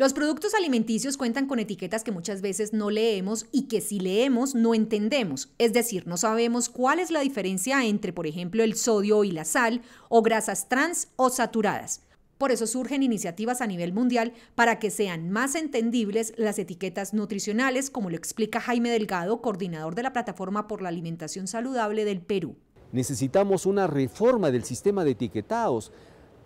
Los productos alimenticios cuentan con etiquetas que muchas veces no leemos y que si leemos no entendemos, es decir, no sabemos cuál es la diferencia entre, por ejemplo, el sodio y la sal o grasas trans o saturadas. Por eso surgen iniciativas a nivel mundial para que sean más entendibles las etiquetas nutricionales, como lo explica Jaime Delgado, coordinador de la Plataforma por la Alimentación Saludable del Perú. Necesitamos una reforma del sistema de etiquetados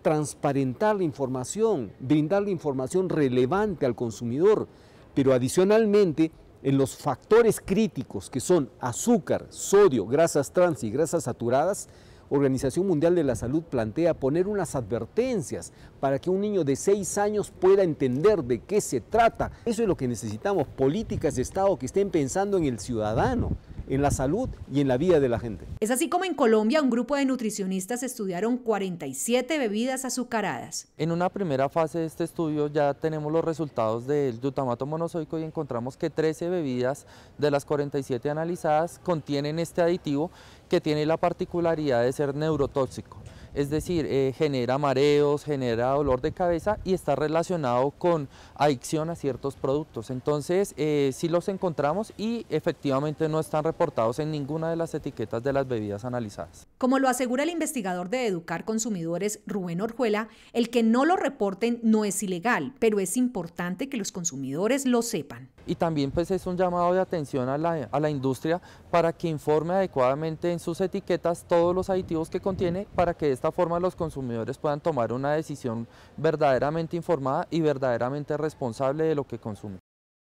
transparentar la información, brindar la información relevante al consumidor, pero adicionalmente en los factores críticos que son azúcar, sodio, grasas trans y grasas saturadas, Organización Mundial de la Salud plantea poner unas advertencias para que un niño de 6 años pueda entender de qué se trata. Eso es lo que necesitamos, políticas de Estado que estén pensando en el ciudadano en la salud y en la vida de la gente. Es así como en Colombia un grupo de nutricionistas estudiaron 47 bebidas azucaradas. En una primera fase de este estudio ya tenemos los resultados del glutamato monozoico y encontramos que 13 bebidas de las 47 analizadas contienen este aditivo que tiene la particularidad de ser neurotóxico es decir, eh, genera mareos, genera dolor de cabeza y está relacionado con adicción a ciertos productos. Entonces, eh, sí los encontramos y efectivamente no están reportados en ninguna de las etiquetas de las bebidas analizadas. Como lo asegura el investigador de Educar Consumidores, Rubén Orjuela, el que no lo reporten no es ilegal, pero es importante que los consumidores lo sepan. Y también pues es un llamado de atención a la, a la industria para que informe adecuadamente en sus etiquetas todos los aditivos que contiene para que esta esta forma los consumidores puedan tomar una decisión verdaderamente informada y verdaderamente responsable de lo que consumen.